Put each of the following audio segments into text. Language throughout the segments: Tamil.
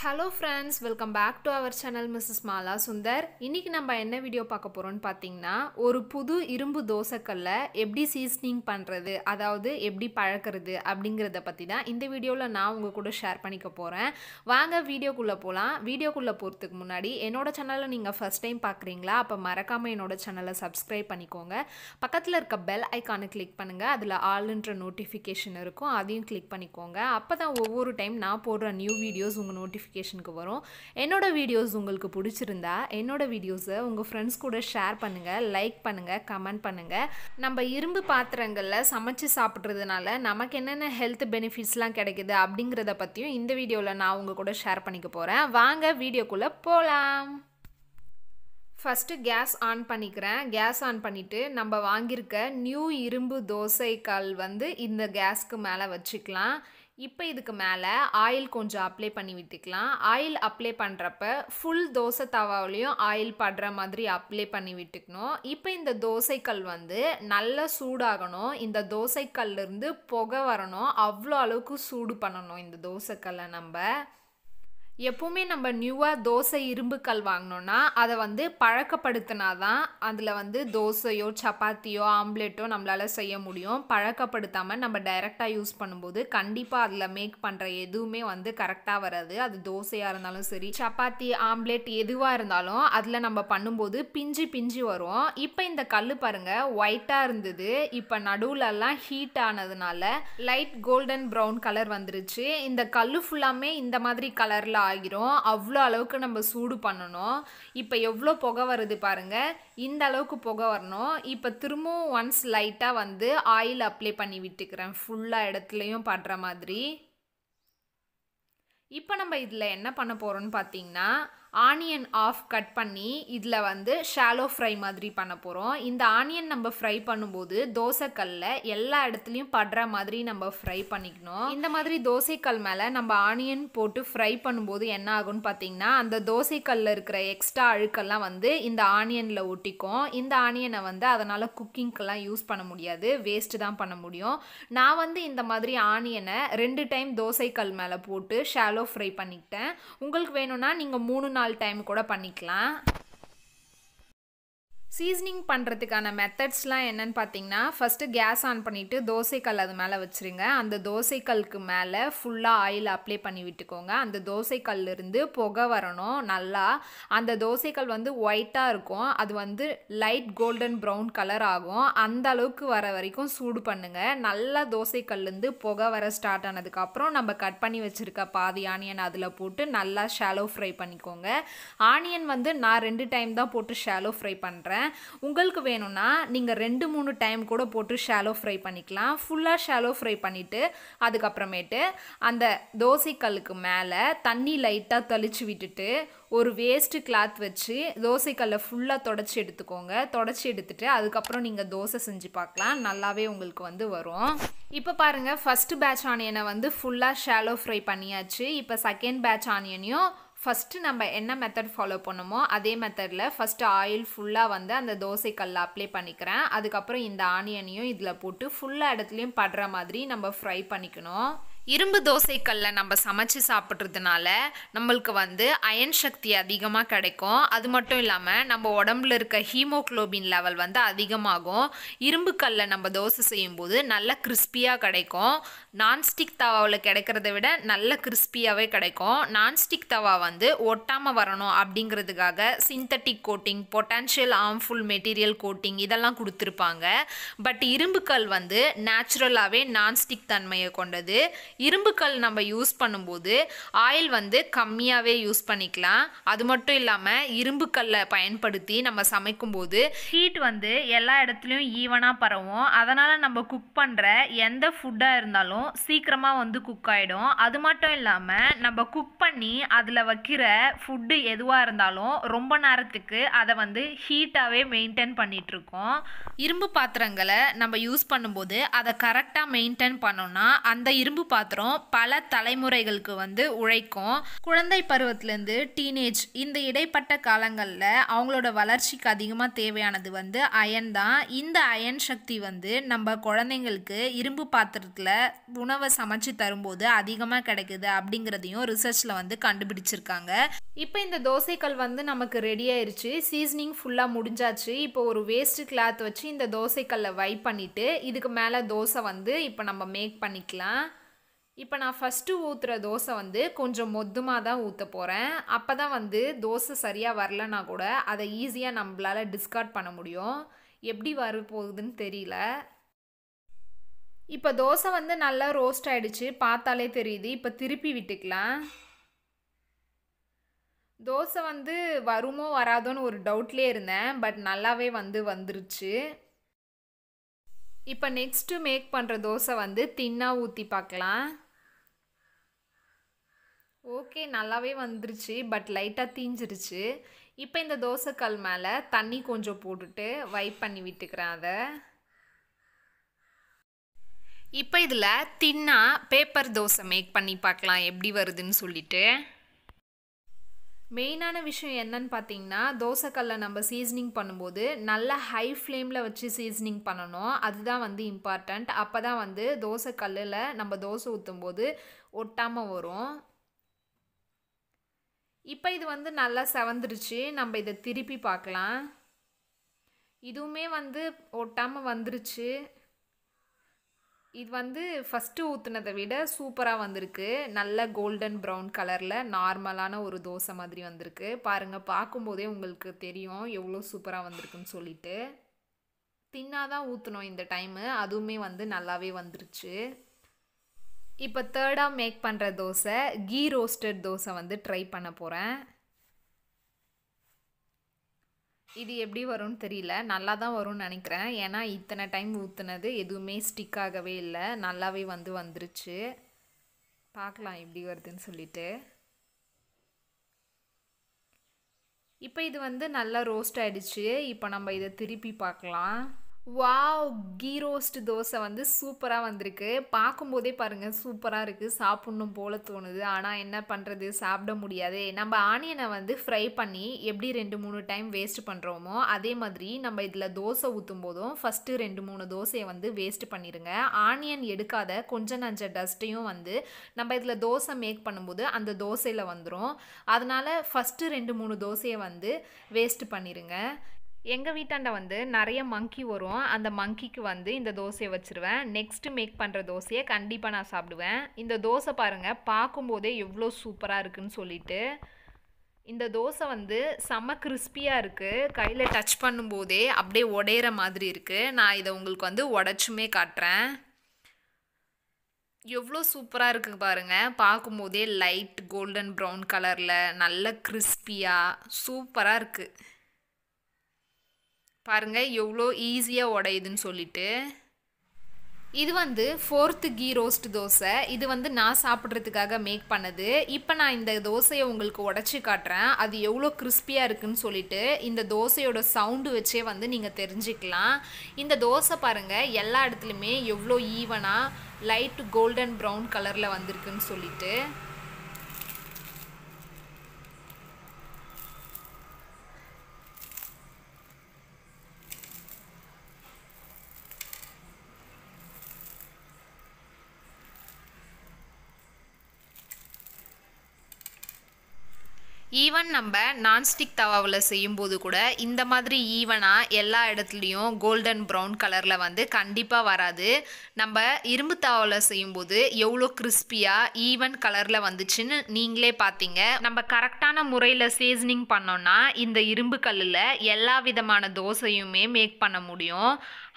hello friends welcome back to our channel Mrs Mala Sundar இன்றைக்கி நம்ம என்ன வீடியோ பார்க்க போகிறோன்னு பார்த்தீங்கன்னா ஒரு புது இரும்பு தோசைக்கல்ல எப்படி சீஸ்னிங் பண்ணுறது அதாவது எப்படி பழக்கிறது அப்படிங்கிறத பற்றி தான் இந்த வீடியோவில் நான் உங்கள் கூட ஷேர் பண்ணிக்க போகிறேன் வாங்க வீடியோக்குள்ளே போகலாம் வீடியோக்குள்ளே போகிறதுக்கு முன்னாடி என்னோடய சேனலில் நீங்கள் ஃபஸ்ட் டைம் பார்க்குறீங்களா அப்போ மறக்காமல் என்னோடய சேனலை சப்ஸ்கிரைப் பண்ணிக்கோங்க பக்கத்தில் இருக்க பெல் ஐக்கானை கிளிக் பண்ணுங்கள் அதில் ஆளுன்ற நோட்டிஃபிகேஷன் இருக்கும் அதையும் கிளிக் பண்ணிக்கோங்க அப்போ தான் ஒவ்வொரு டைம் நான் போடுற நியூ வீடியோஸ் உங்கள் நோட்டிஃபிகேஷன் நோட்டிஃபிகேஷனுக்கு வரும் என்னோடய வீடியோஸ் உங்களுக்கு பிடிச்சிருந்தா என்னோடய வீடியோஸை உங்கள் ஃப்ரெண்ட்ஸ் கூட ஷேர் பண்ணுங்கள் லைக் பண்ணுங்கள் கமெண்ட் பண்ணுங்கள் நம்ம இரும்பு பாத்திரங்களில் சமைச்சு சாப்பிட்றதுனால நமக்கு என்னென்ன ஹெல்த் பெனிஃபிட்ஸ்லாம் கிடைக்குது அப்படிங்கிறத பற்றியும் இந்த வீடியோவில் நான் உங்கள் கூட ஷேர் பண்ணிக்க போகிறேன் வாங்க வீடியோக்குள்ளே போகலாம் ஃபஸ்ட்டு கேஸ் ஆன் பண்ணிக்கிறேன் கேஸ் ஆன் பண்ணிவிட்டு நம்ம வாங்கியிருக்க நியூ இரும்பு கால் வந்து இந்த கேஸ்க்கு மேலே வச்சுக்கலாம் இப்போ இதுக்கு மேலே ஆயில் கொஞ்சம் அப்ளை பண்ணி விட்டுக்கலாம் ஆயில் அப்ளை பண்ணுறப்ப ஃபுல் தோசை தவாவிலையும் ஆயில் படுற மாதிரி அப்ளை பண்ணி விட்டுக்கணும் இப்போ இந்த தோசைக்கல் வந்து நல்லா சூடாகணும் இந்த தோசைக்கல்லிருந்து புகை வரணும் அவ்வளோ அளவுக்கு சூடு பண்ணணும் இந்த தோசைக்கல்லை நம்ம எப்பவுமே நம்ம நியூவாக தோசை இரும்புக்கல் வாங்கினோன்னா அதை வந்து பழக்கப்படுத்தினா தான் அதில் வந்து தோசையோ சப்பாத்தியோ ஆம்லேட்டோ நம்மளால் செய்ய முடியும் பழக்கப்படுத்தாமல் நம்ம டைரெக்டாக யூஸ் பண்ணும்போது கண்டிப்பாக அதில் மேக் பண்ணுற எதுவுமே வந்து கரெக்டாக வராது அது தோசையாக இருந்தாலும் சரி சப்பாத்தி ஆம்லேட் எதுவாக இருந்தாலும் அதில் நம்ம பண்ணும்போது பிஞ்சு பிஞ்சு வரும் இப்போ இந்த கல் பாருங்கள் ஒயிட்டாக இருந்தது இப்போ நடுவுலலாம் ஹீட் ஆனதுனால லைட் கோல்டன் ப்ரௌன் கலர் வந்துருச்சு இந்த கல் ஃபுல்லாமே இந்த மாதிரி கலரில் ஆகிரும் அவ்வளோ அளவுக்கு நம்ம சூடு பண்ணணும் இப்போ எவ்வளோ புகை வருது பாருங்கள் இந்த அளவுக்கு புகை வரணும் இப்போ திரும்பவும் ஒன்ஸ் லைட்டாக வந்து ஆயில் அப்ளை பண்ணி விட்டுக்கிறேன் ஃபுல்லாக இடத்துலையும் படுற மாதிரி இப்போ நம்ம இதில் என்ன பண்ண போகிறோன்னு பார்த்தீங்கன்னா ஆனியன் ஆஃப் கட் பண்ணி இதில் வந்து ஷாலோ ஃப்ரை மாதிரி பண்ண போகிறோம் இந்த ஆனியன் நம்ம ஃப்ரை பண்ணும்போது தோசைக்கல்ல எல்லா இடத்துலையும் படுற மாதிரி நம்ம ஃப்ரை பண்ணிக்கணும் இந்த மாதிரி தோசைக்கல் மேலே நம்ம ஆனியன் போட்டு ஃப்ரை பண்ணும்போது என்ன ஆகும்னு பார்த்தீங்கன்னா அந்த தோசைக்கல்லில் இருக்கிற எக்ஸ்ட்ரா அழுக்கெல்லாம் வந்து இந்த ஆனியனில் ஒட்டிக்கும் இந்த ஆனியனை வந்து அதனால் குக்கிங்க்கெல்லாம் யூஸ் பண்ண முடியாது வேஸ்ட்டு தான் பண்ண முடியும் நான் வந்து இந்த மாதிரி ஆனியனை ரெண்டு டைம் தோசைக்கல் மேலே போட்டு ஷாலோ ஃப்ரை பண்ணிக்கிட்டேன் உங்களுக்கு வேணும்னா நீங்கள் மூணு நாள் நாள் டைம் கூட பண்ணிக்கலாம் சீசனிங் பண்ணுறதுக்கான மெத்தட்ஸ்லாம் என்னென்னு பார்த்தீங்கன்னா ஃபஸ்ட்டு கேஸ் ஆன் பண்ணிவிட்டு தோசைக்கல் அது மேலே வச்சுருங்க அந்த தோசைக்கல்லுக்கு மேலே ஃபுல்லாக ஆயில் அப்ளை பண்ணி விட்டுக்கோங்க அந்த தோசைக்கல்லிருந்து புகை வரணும் நல்லா அந்த தோசைக்கல் வந்து ஒயிட்டாக இருக்கும் அது வந்து லைட் கோல்டன் ப்ரௌன் கலர் ஆகும் அந்த அளவுக்கு வர வரைக்கும் சூடு பண்ணுங்கள் நல்லா தோசைக்கல்லேருந்து புகை வர ஸ்டார்ட் ஆனதுக்கப்புறம் நம்ம கட் பண்ணி வச்சுருக்க பாதி ஆனியன் அதில் போட்டு நல்லா ஷாலோ ஃப்ரை பண்ணிக்கோங்க ஆனியன் வந்து நான் ரெண்டு டைம் தான் போட்டு ஷாலோ ஃப்ரை பண்ணுறேன் சொல்கிறேன் உங்களுக்கு வேணும்னா நீங்கள் ரெண்டு மூணு டைம் கூட போட்டு ஷாலோ ஃப்ரை பண்ணிக்கலாம் ஃபுல்லாக ஷாலோ ஃப்ரை பண்ணிவிட்டு அதுக்கப்புறமேட்டு அந்த தோசைக்கல்லுக்கு மேலே தண்ணி லைட்டாக தெளித்து விட்டுட்டு ஒரு வேஸ்ட்டு கிளாத் வச்சு தோசைக்கல்லை ஃபுல்லாக தொடச்சி எடுத்துக்கோங்க தொடச்சி எடுத்துகிட்டு அதுக்கப்புறம் நீங்கள் தோசை செஞ்சு பார்க்கலாம் நல்லாவே உங்களுக்கு வந்து வரும் இப்போ பாருங்கள் ஃபஸ்ட்டு பேட்ச் ஆனியனை வந்து ஃபுல்லாக ஷாலோ ஃப்ரை பண்ணியாச்சு இப்போ செகண்ட் பேட்ச் ஆனியனையும் ஃபஸ்ட்டு நம்ம என்ன மெத்தட் ஃபாலோ பண்ணுமோ அதே மெத்தடில் ஃபஸ்ட்டு ஆயில் ஃபுல்லாக வந்து அந்த தோசைக்கல்லில் அப்ளை பண்ணிக்கிறேன் அதுக்கப்புறம் இந்த ஆனியனையும் இதில் போட்டு ஃபுல்லாக இடத்துலையும் படுற மாதிரி நம்ம ஃப்ரை பண்ணிக்கணும் இரும்பு தோசைக்கல்லில் நம்ம சமைச்சு சாப்பிட்றதுனால நம்மளுக்கு வந்து அயன் சக்தி அதிகமாக கிடைக்கும் அது மட்டும் இல்லாமல் நம்ம உடம்புல இருக்க ஹீமோக்ளோபின் லெவல் வந்து அதிகமாகும் இரும்பு கல்லை நம்ம தோசை செய்யும்போது நல்ல கிறிஸ்பியாக கிடைக்கும் நான்ஸ்டிக் தவாவில் கிடைக்கிறத விட நல்ல கிறிஸ்பியாகவே கிடைக்கும் நான்ஸ்டிக் தவா வந்து ஒட்டாமல் வரணும் அப்படிங்கிறதுக்காக synthetic coating potential harmful material coating இதெல்லாம் கொடுத்துருப்பாங்க பட் இரும்பு கல் வந்து நேச்சுரலாகவே நான்ஸ்டிக் தன்மையை கொண்டது இரும்புக்கல் நம்ம யூஸ் பண்ணும்போது ஆயில் வந்து கம்மியாகவே யூஸ் பண்ணிக்கலாம் அது மட்டும் இல்லாமல் இரும்புக்கல்லை பயன்படுத்தி நம்ம சமைக்கும்போது ஹீட் வந்து எல்லா இடத்துலையும் ஈவனாக பரவும் அதனால் நம்ம குக் பண்ணுற எந்த ஃபுட்டாக இருந்தாலும் சீக்கிரமாக வந்து குக் ஆகிடும் அது மட்டும் இல்லாமல் நம்ம குக் பண்ணி அதில் வைக்கிற ஃபுட்டு எதுவாக இருந்தாலும் ரொம்ப நேரத்துக்கு அதை வந்து ஹீட்டாகவே மெயின்டைன் பண்ணிகிட்ருக்கோம் இரும்பு பாத்திரங்களை நம்ம யூஸ் பண்ணும்போது அதை கரெக்டாக மெயின்டைன் பண்ணோன்னா அந்த இரும்பு பாத்திரம் கதாபாத்திரம் பல தலைமுறைகளுக்கு வந்து உழைக்கும் குழந்தை பருவத்திலேருந்து டீனேஜ் இந்த இடைப்பட்ட காலங்களில் அவங்களோட வளர்ச்சிக்கு அதிகமாக தேவையானது வந்து அயன் தான் இந்த அயன் சக்தி வந்து நம்ம குழந்தைங்களுக்கு இரும்பு பாத்திரத்தில் உணவை சமைச்சு தரும்போது அதிகமாக கிடைக்குது அப்படிங்கிறதையும் ரிசர்ச்சில் வந்து கண்டுபிடிச்சிருக்காங்க இப்போ இந்த தோசைக்கல் வந்து நமக்கு ரெடி ஆயிடுச்சு சீசனிங் ஃபுல்லாக முடிஞ்சாச்சு இப்போ ஒரு வேஸ்ட் கிளாத் வச்சு இந்த தோசைக்கல்லை வைப் பண்ணிவிட்டு இதுக்கு மேலே தோசை வந்து இப்போ நம்ம மேக் பண்ணிக்கலாம் இப்போ நான் ஃபஸ்ட்டு ஊற்றுற தோசை வந்து கொஞ்சம் மொத்தமாக தான் ஊற்ற போகிறேன் அப்போ தான் வந்து தோசை சரியாக வரலன்னா கூட அதை ஈஸியாக நம்மளால் டிஸ்கார்ட் பண்ண முடியும் எப்படி வரப்போகுதுன்னு தெரியல இப்போ தோசை வந்து நல்லா ரோஸ்ட் ஆகிடுச்சு பார்த்தாலே தெரியுது இப்போ திருப்பி விட்டுக்கலாம் தோசை வந்து வருமோ வராதோன்னு ஒரு டவுட்லேயே இருந்தேன் பட் நல்லாவே வந்து வந்துருச்சு இப்போ நெக்ஸ்ட்டு மேக் பண்ணுற தோசை வந்து தின்னாக ஊற்றி பார்க்கலாம் ஓகே நல்லாவே வந்துருச்சு பட் லைட்டாக தீஞ்சிருச்சு இப்போ இந்த தோசைக்கல் மேலே தண்ணி கொஞ்சம் போட்டுட்டு வைப் பண்ணி விட்டுக்கிறேன் அதை இப்போ இதில் தின்னாக பேப்பர் தோசை மேக் பண்ணி பார்க்கலாம் எப்படி வருதுன்னு சொல்லிட்டு மெயினான விஷயம் என்னன்னு பார்த்தீங்கன்னா தோசைக்கல்லை நம்ம சீசனிங் பண்ணும்போது நல்ல ஹை ஃப்ளேமில் வச்சு சீசனிங் பண்ணணும் அதுதான் வந்து இம்பார்ட்டண்ட் அப்போ தான் வந்து தோசைக்கல்லில் நம்ம தோசை ஊற்றும் போது ஒட்டாமல் வரும் இப்போ இது வந்து நல்லா செவந்துருச்சு நம்ம இதை திருப்பி பார்க்கலாம் இதுவுமே வந்து ஒட்டாமல் வந்துருச்சு இது வந்து ஃபஸ்ட்டு ஊற்றுனதை விட சூப்பராக வந்திருக்கு நல்ல கோல்டன் ப்ரௌன் கலரில் நார்மலான ஒரு தோசை மாதிரி வந்திருக்கு பாருங்கள் பார்க்கும்போதே உங்களுக்கு தெரியும் எவ்வளோ சூப்பராக வந்திருக்குன்னு சொல்லிட்டு தின்னாக தான் இந்த டைமு அதுவுமே வந்து நல்லாவே வந்துருச்சு இப்போ தேர்டாக மேக் பண்ணுற தோசை கீ ரோஸ்டட் தோசை வந்து ட்ரை பண்ண போகிறேன் இது எப்படி வரும்னு தெரியல நல்லா தான் வரும்னு நினைக்கிறேன் ஏன்னா இத்தனை டைம் ஊற்றுனது எதுவுமே ஸ்டிக் ஆகவே இல்லை நல்லாவே வந்து வந்துருச்சு பார்க்கலாம் எப்படி வருதுன்னு சொல்லிட்டு இப்போ இது வந்து நல்லா ரோஸ்ட் ஆகிடுச்சு இப்போ நம்ம இதை திருப்பி பார்க்கலாம் வாவ் கீ ரோஸ்ட் தோசை வந்து சூப்பராக வந்திருக்கு பார்க்கும்போதே பாருங்கள் சூப்பராக இருக்குது சாப்பிட்ணும் போல் தோணுது ஆனால் என்ன பண்ணுறது சாப்பிட முடியாது நம்ம ஆனியனை வந்து ஃப்ரை பண்ணி எப்படி ரெண்டு மூணு டைம் வேஸ்ட் பண்ணுறோமோ அதே மாதிரி நம்ம இதில் தோசை ஊற்றும் போதும் ஃபஸ்ட்டு ரெண்டு மூணு தோசையை வந்து வேஸ்ட் பண்ணிடுங்க ஆனியன் எடுக்காத கொஞ்ச நஞ்ச டஸ்ட்டையும் வந்து நம்ம இதில் தோசை மேக் பண்ணும்போது அந்த தோசையில் வந்துடும் அதனால் ஃபஸ்ட்டு ரெண்டு மூணு தோசையை வந்து வேஸ்ட் பண்ணிடுங்க எங்கள் வீட்டாண்ட வந்து நிறைய மங்கி வரும் அந்த மங்கிக்கு வந்து இந்த தோசையை வச்சுருவேன் நெக்ஸ்ட்டு மேக் பண்ணுற தோசையை கண்டிப்பாக நான் சாப்பிடுவேன் இந்த தோசை பாருங்கள் பார்க்கும்போதே எவ்வளோ சூப்பராக இருக்குதுன்னு சொல்லிட்டு இந்த தோசை வந்து செம்ம கிறிஸ்பியாக இருக்குது கையில் டச் பண்ணும்போதே அப்படியே உடையிற மாதிரி இருக்குது நான் இதை உங்களுக்கு வந்து உடச்சுமே காட்டுறேன் எவ்வளோ சூப்பராக இருக்குது பாருங்கள் பார்க்கும்போதே லைட் கோல்டன் ப்ரௌன் கலரில் நல்ல கிறிஸ்பியாக சூப்பராக இருக்குது பாருங்கள் எவ்வளோ ஈஸியாக உடையுதுன்னு சொல்லிட்டு இது வந்து ஃபோர்த்து கீ ரோஸ்ட் தோசை இது வந்து நான் சாப்பிட்றதுக்காக மேக் பண்ணது இப்போ நான் இந்த தோசையை உங்களுக்கு உடச்சி காட்டுறேன் அது எவ்வளோ கிறிஸ்பியாக இருக்குன்னு சொல்லிட்டு இந்த தோசையோட சவுண்டு வச்சே வந்து நீங்கள் தெரிஞ்சுக்கலாம் இந்த தோசை பாருங்கள் எல்லா இடத்துலையுமே எவ்வளோ ஈவனாக லைட் கோல்டன் ப்ரௌன் கலரில் வந்திருக்குன்னு சொல்லிட்டு ஈவன் நம்ம நான்ஸ்டிக் தவாவில் செய்யும்போது கூட இந்த மாதிரி ஈவனாக எல்லா இடத்துலையும் கோல்டன் ப்ரௌன் கலரில் வந்து கண்டிப்பாக வராது நம்ம இரும்பு தவாவில் செய்யும்போது எவ்வளோ கிறிஸ்பியாக ஈவன் கலரில் வந்துச்சுன்னு நீங்களே பார்த்தீங்க நம்ம கரெக்டான முறையில் சீசனிங் பண்ணோன்னா இந்த இரும்பு கல்லில் எல்லா விதமான தோசையுமே மேக் பண்ண முடியும்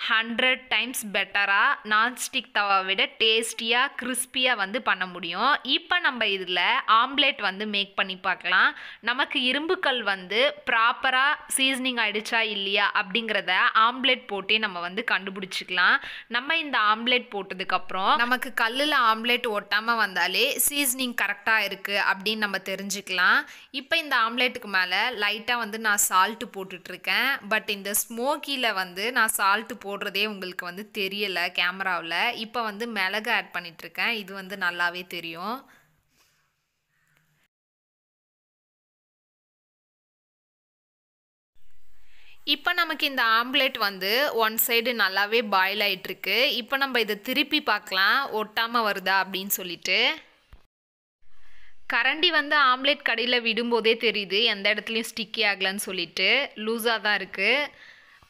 ஹண்ட்ரட் டைம்ஸ் பெட்டராக நான்ஸ்டிக் தவா விட டேஸ்டியாக கிறிஸ்பியாக வந்து பண்ண முடியும் இப்போ நம்ம இதில் ஆம்லேட் வந்து மேக் பண்ணி பார்க்கலாம் நமக்கு இரும்புக்கல் வந்து ப்ராப்பராக சீசனிங் ஆகிடுச்சா இல்லையா அப்படிங்கிறத ஆம்லேட் போட்டே நம்ம வந்து கண்டுபிடிச்சிக்கலாம் நம்ம இந்த ஆம்லேட் போட்டதுக்கப்புறம் நமக்கு கல்லில் ஆம்லேட் ஒட்டாமல் வந்தாலே சீசனிங் கரெக்டாக இருக்குது அப்படின்னு நம்ம தெரிஞ்சுக்கலாம் இப்போ இந்த ஆம்லேட்டுக்கு மேலே லைட்டாக வந்து நான் சால்ட்டு போட்டுட்ருக்கேன் பட் இந்த ஸ்மோக்கியில் வந்து நான் சால்ட்டு போட்டு போடுறதே உங்களுக்கு வந்து தெரியலை கேமராவில் இப்போ வந்து மிளகு ஆட் பண்ணிகிட்ருக்கேன் இது வந்து நல்லாவே தெரியும் இப்போ நமக்கு இந்த ஆம்லேட் வந்து ஒன் சைடு நல்லாவே பாயில் ஆகிட்டுருக்கு இப்போ நம்ம இதை திருப்பி பார்க்கலாம் ஒட்டாமல் வருதா அப்படின்னு சொல்லிட்டு கரண்டி வந்து ஆம்லேட் கடையில் விடும்போதே தெரியுது எந்த இடத்துலையும் ஸ்டிக்கி ஆகலைன்னு சொல்லிட்டு லூஸாக தான் இருக்குது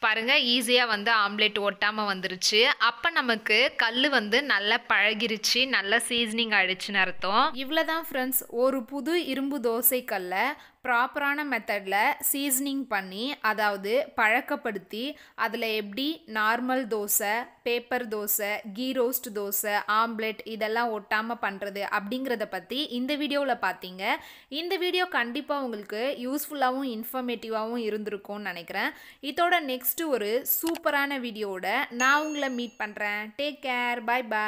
பாருங்கள் ஈஸியாக வந்து ஆம்லேட் ஒட்டாமல் வந்துருச்சு அப்போ நமக்கு கல் வந்து நல்லா பழகிருச்சு நல்லா சீசனிங் ஆயிடுச்சுன்னு அர்த்தம் இவ்வளோதான் ஃப்ரெண்ட்ஸ் ஒரு புது இரும்பு தோசை கல்லை ப்ராப்பரான மெத்தடில் சீசனிங் பண்ணி அதாவது பழக்கப்படுத்தி அதில் எப்படி normal dosa paper dosa ghee roast dosa omelette இதெல்லாம் ஒட்டாமல் பண்ணுறது அப்படிங்கிறத பற்றி இந்த வீடியோவில் பார்த்தீங்க இந்த வீடியோ கண்டிப்பாக உங்களுக்கு யூஸ்ஃபுல்லாகவும் இன்ஃபர்மேட்டிவாகவும் இருந்திருக்கும்னு நினைக்கிறேன் இதோட நெக்ஸ்ட்டு ஒரு சூப்பரான வீடியோவோட நான் உங்களை மீட் பண்ணுறேன் டேக் கேர் பாய் பாய்